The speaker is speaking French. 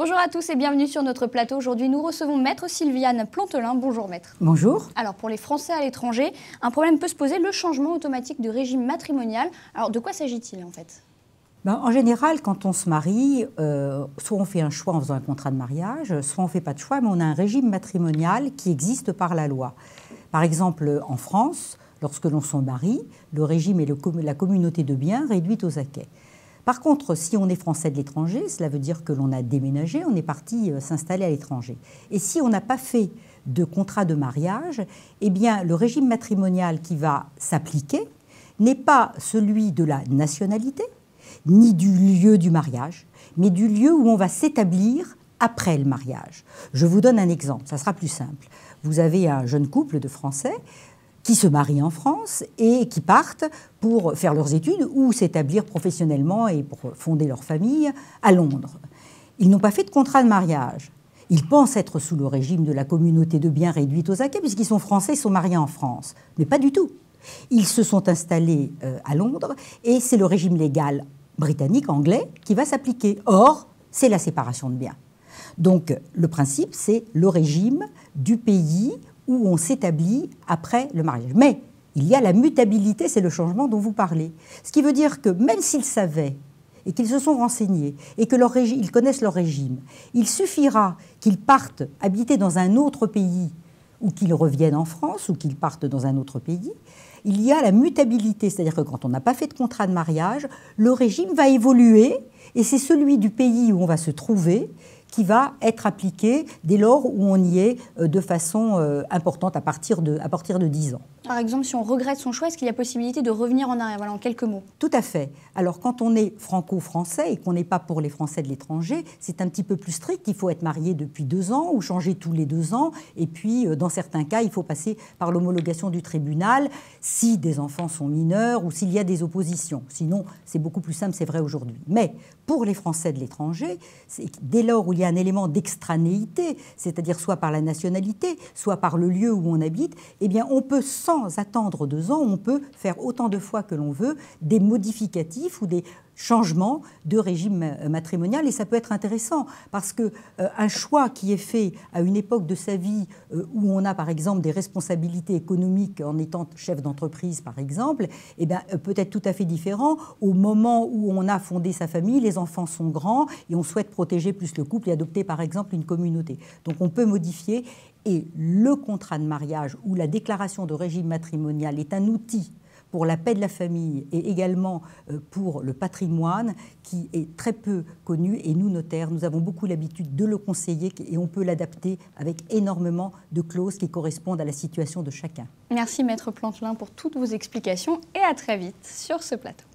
Bonjour à tous et bienvenue sur notre plateau. Aujourd'hui, nous recevons Maître Sylviane Plantelin. Bonjour Maître. Bonjour. Alors pour les Français à l'étranger, un problème peut se poser, le changement automatique du régime matrimonial. Alors de quoi s'agit-il en fait ben, en général, quand on se marie, euh, soit on fait un choix en faisant un contrat de mariage, soit on ne fait pas de choix, mais on a un régime matrimonial qui existe par la loi. Par exemple, en France, lorsque l'on se marie, le régime est la communauté de biens réduite aux acquets. Par contre, si on est français de l'étranger, cela veut dire que l'on a déménagé, on est parti euh, s'installer à l'étranger. Et si on n'a pas fait de contrat de mariage, eh bien, le régime matrimonial qui va s'appliquer n'est pas celui de la nationalité, ni du lieu du mariage, mais du lieu où on va s'établir après le mariage. Je vous donne un exemple, ça sera plus simple. Vous avez un jeune couple de Français qui se marient en France et qui partent pour faire leurs études ou s'établir professionnellement et pour fonder leur famille à Londres. Ils n'ont pas fait de contrat de mariage. Ils pensent être sous le régime de la communauté de biens réduite aux acquis puisqu'ils sont français et sont mariés en France. Mais pas du tout. Ils se sont installés euh, à Londres et c'est le régime légal britannique, anglais, qui va s'appliquer. Or, c'est la séparation de biens. Donc le principe, c'est le régime du pays où on s'établit après le mariage. Mais il y a la mutabilité, c'est le changement dont vous parlez. Ce qui veut dire que même s'ils savaient et qu'ils se sont renseignés et que ils connaissent leur régime, il suffira qu'ils partent habiter dans un autre pays ou qu'ils reviennent en France ou qu'ils partent dans un autre pays, il y a la mutabilité, c'est-à-dire que quand on n'a pas fait de contrat de mariage, le régime va évoluer et c'est celui du pays où on va se trouver qui va être appliquée dès lors où on y est euh, de façon euh, importante à partir de, à partir de 10 ans. Par exemple, si on regrette son choix, est-ce qu'il y a possibilité de revenir en arrière Voilà, en quelques mots. Tout à fait. Alors, quand on est franco-français et qu'on n'est pas pour les Français de l'étranger, c'est un petit peu plus strict. Il faut être marié depuis deux ans ou changer tous les deux ans. Et puis, euh, dans certains cas, il faut passer par l'homologation du tribunal si des enfants sont mineurs ou s'il y a des oppositions. Sinon, c'est beaucoup plus simple, c'est vrai aujourd'hui. Mais pour les Français de l'étranger, dès lors où il y a un élément d'extranéité, c'est-à-dire soit par la nationalité, soit par le lieu où on habite, eh bien, on peut sans sans attendre deux ans, on peut faire autant de fois que l'on veut des modificatifs ou des changements de régime euh, matrimonial et ça peut être intéressant parce que euh, un choix qui est fait à une époque de sa vie euh, où on a par exemple des responsabilités économiques en étant chef d'entreprise par exemple eh bien peut être tout à fait différent au moment où on a fondé sa famille les enfants sont grands et on souhaite protéger plus le couple et adopter par exemple une communauté donc on peut modifier et le contrat de mariage ou la déclaration de régime matrimonial est un outil pour la paix de la famille et également euh, pour le patrimoine qui est très peu connu et nous, notaires, nous avons beaucoup l'habitude de le conseiller et on peut l'adapter avec énormément de clauses qui correspondent à la situation de chacun. Merci Maître Plantelin pour toutes vos explications et à très vite sur ce plateau.